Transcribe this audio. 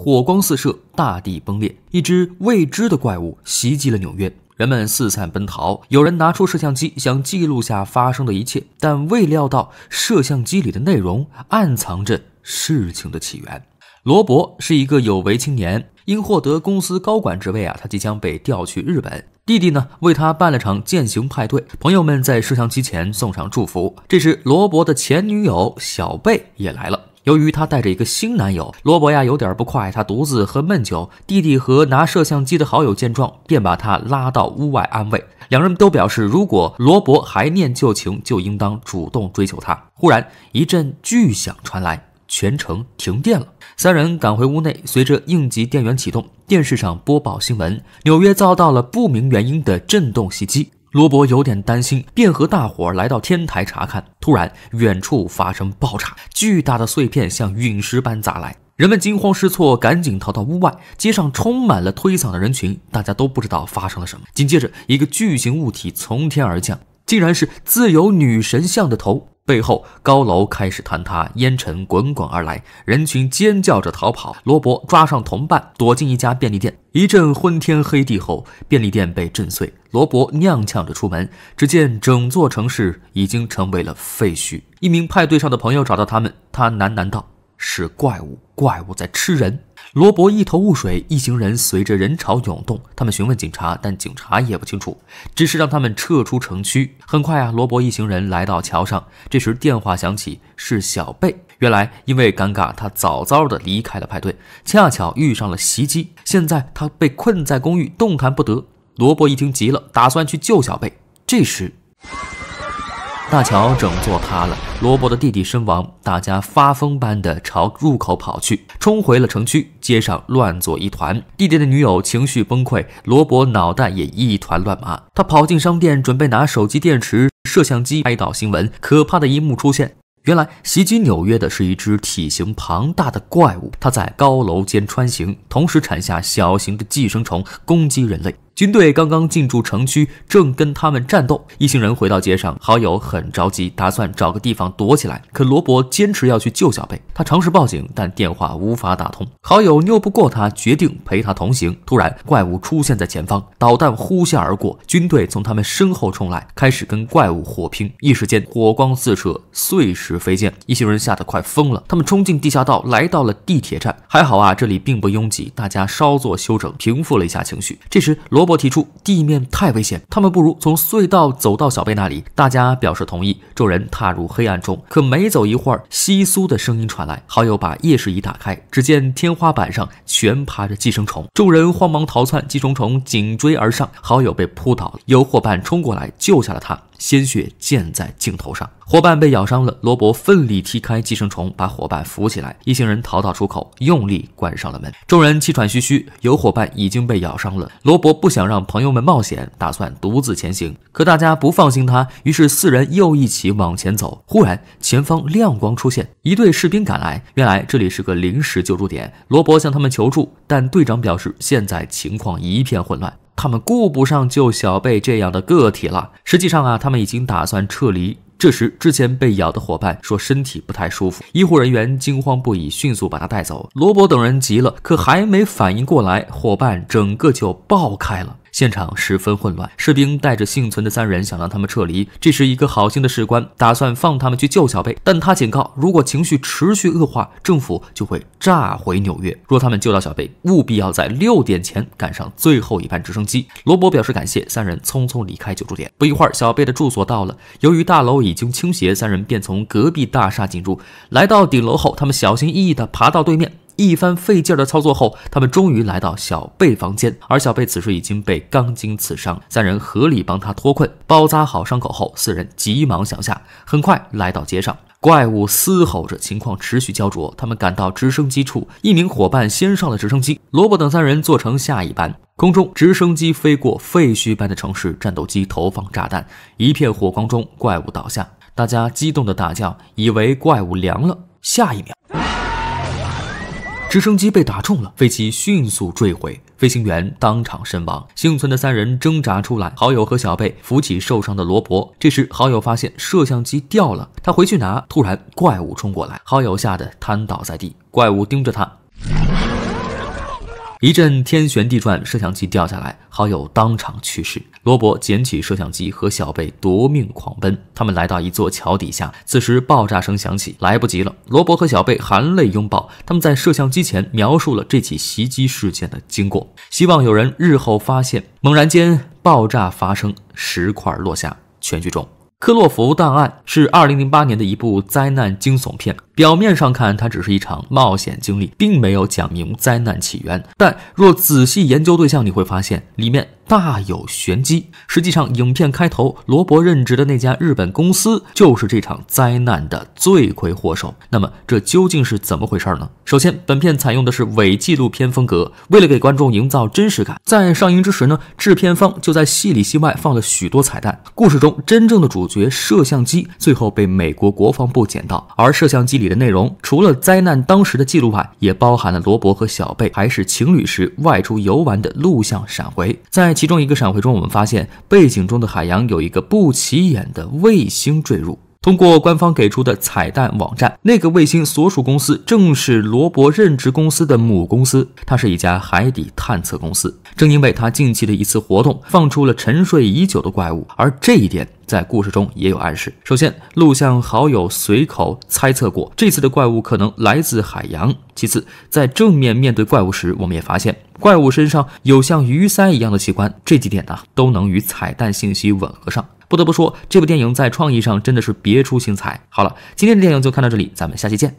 火光四射，大地崩裂，一只未知的怪物袭击了纽约，人们四散奔逃。有人拿出摄像机，想记录下发生的一切，但未料到摄像机里的内容暗藏着事情的起源。罗伯是一个有为青年，因获得公司高管职位啊，他即将被调去日本。弟弟呢，为他办了场践行派对，朋友们在摄像机前送上祝福。这时，罗伯的前女友小贝也来了。由于她带着一个新男友，罗伯亚有点不快，他独自喝闷酒。弟弟和拿摄像机的好友见状，便把他拉到屋外安慰。两人都表示，如果罗伯还念旧情，就应当主动追求她。忽然一阵巨响传来，全城停电了。三人赶回屋内，随着应急电源启动，电视上播报新闻：纽约遭到了不明原因的震动袭击。罗伯有点担心，便和大伙来到天台查看。突然，远处发生爆炸，巨大的碎片像陨石般砸来，人们惊慌失措，赶紧逃到屋外。街上充满了推搡的人群，大家都不知道发生了什么。紧接着，一个巨型物体从天而降。竟然是自由女神像的头，背后高楼开始坍塌，烟尘滚滚而来，人群尖叫着逃跑。罗伯抓上同伴，躲进一家便利店。一阵昏天黑地后，便利店被震碎，罗伯踉跄着出门，只见整座城市已经成为了废墟。一名派对上的朋友找到他们，他喃喃道。是怪物！怪物在吃人！罗伯一头雾水，一行人随着人潮涌动。他们询问警察，但警察也不清楚，只是让他们撤出城区。很快啊，罗伯一行人来到桥上。这时电话响起，是小贝。原来因为尴尬，他早早的离开了派对，恰巧遇上了袭击，现在他被困在公寓，动弹不得。罗伯一听急了，打算去救小贝。这时。大桥整座塌了，罗伯的弟弟身亡，大家发疯般的朝入口跑去，冲回了城区，街上乱作一团。弟弟的女友情绪崩溃，罗伯脑袋也一团乱麻。他跑进商店，准备拿手机电池、摄像机拍到新闻。可怕的一幕出现：原来袭击纽约的是一只体型庞大的怪物，它在高楼间穿行，同时产下小型的寄生虫攻击人类。军队刚刚进驻城区，正跟他们战斗。一行人回到街上，好友很着急，打算找个地方躲起来。可罗伯坚持要去救小贝，他尝试报警，但电话无法打通。好友拗不过他，决定陪他同行。突然，怪物出现在前方，导弹呼啸而过，军队从他们身后冲来，开始跟怪物火拼。一时间，火光四射，碎石飞溅，一行人吓得快疯了。他们冲进地下道，来到了地铁站。还好啊，这里并不拥挤，大家稍作休整，平复了一下情绪。这时，罗。波提出地面太危险，他们不如从隧道走到小贝那里。大家表示同意。众人踏入黑暗中，可没走一会儿，窸窣的声音传来。好友把夜视仪打开，只见天花板上全爬着寄生虫。众人慌忙逃窜，寄生虫紧追而上，好友被扑倒了。有伙伴冲过来救下了他，鲜血溅在镜头上。伙伴被咬伤了，罗伯奋力踢开寄生虫，把伙伴扶起来。一行人逃到出口，用力关上了门。众人气喘吁吁，有伙伴已经被咬伤了。罗伯不想。想让朋友们冒险，打算独自前行，可大家不放心他，于是四人又一起往前走。忽然，前方亮光出现，一队士兵赶来。原来这里是个临时救助点。罗伯向他们求助，但队长表示现在情况一片混乱，他们顾不上救小贝这样的个体了。实际上啊，他们已经打算撤离。这时，之前被咬的伙伴说身体不太舒服，医护人员惊慌不已，迅速把他带走。罗伯等人急了，可还没反应过来，伙伴整个就爆开了。现场十分混乱，士兵带着幸存的三人想让他们撤离。这时，一个好心的士官打算放他们去救小贝，但他警告，如果情绪持续恶化，政府就会炸毁纽约。若他们救到小贝，务必要在六点前赶上最后一班直升机。罗伯表示感谢，三人匆匆离开救助点。不一会儿，小贝的住所到了。由于大楼已经倾斜，三人便从隔壁大厦进入。来到顶楼后，他们小心翼翼地爬到对面。一番费劲的操作后，他们终于来到小贝房间，而小贝此时已经被钢筋刺伤。三人合力帮他脱困，包扎好伤口后，四人急忙向下，很快来到街上。怪物嘶吼着，情况持续焦灼。他们赶到直升机处，一名伙伴先上了直升机，萝卜等三人坐成下一班。空中直升机飞过废墟般的城市，战斗机投放炸弹，一片火光中，怪物倒下。大家激动的大叫，以为怪物凉了。下一秒。直升机被打中了，飞机迅速坠毁，飞行员当场身亡。幸存的三人挣扎出来，好友和小贝扶起受伤的罗伯。这时，好友发现摄像机掉了，他回去拿，突然怪物冲过来，好友吓得瘫倒在地。怪物盯着他。一阵天旋地转，摄像机掉下来，好友当场去世。罗伯捡起摄像机和小贝夺命狂奔，他们来到一座桥底下。此时爆炸声响起，来不及了。罗伯和小贝含泪拥抱，他们在摄像机前描述了这起袭击事件的经过，希望有人日后发现。猛然间，爆炸发生，石块落下，全剧终。《克洛弗档案是二零零八年的一部灾难惊悚片。表面上看，它只是一场冒险经历，并没有讲明灾难起源。但若仔细研究对象，你会发现里面。大有玄机。实际上，影片开头罗伯任职的那家日本公司就是这场灾难的罪魁祸首。那么，这究竟是怎么回事呢？首先，本片采用的是伪纪录片风格，为了给观众营造真实感，在上映之时呢，制片方就在戏里戏外放了许多彩蛋。故事中真正的主角摄像机最后被美国国防部捡到，而摄像机里的内容除了灾难当时的记录外，也包含了罗伯和小贝还是情侣时外出游玩的录像闪回。在其中一个闪回中，我们发现背景中的海洋有一个不起眼的卫星坠入。通过官方给出的彩蛋网站，那个卫星所属公司正是罗伯任职公司的母公司，它是一家海底探测公司。正因为它近期的一次活动放出了沉睡已久的怪物，而这一点在故事中也有暗示。首先，录像好友随口猜测过这次的怪物可能来自海洋；其次，在正面面对怪物时，我们也发现怪物身上有像鱼鳃一样的器官。这几点呢，都能与彩蛋信息吻合上。不得不说，这部电影在创意上真的是别出心裁。好了，今天的电影就看到这里，咱们下期见。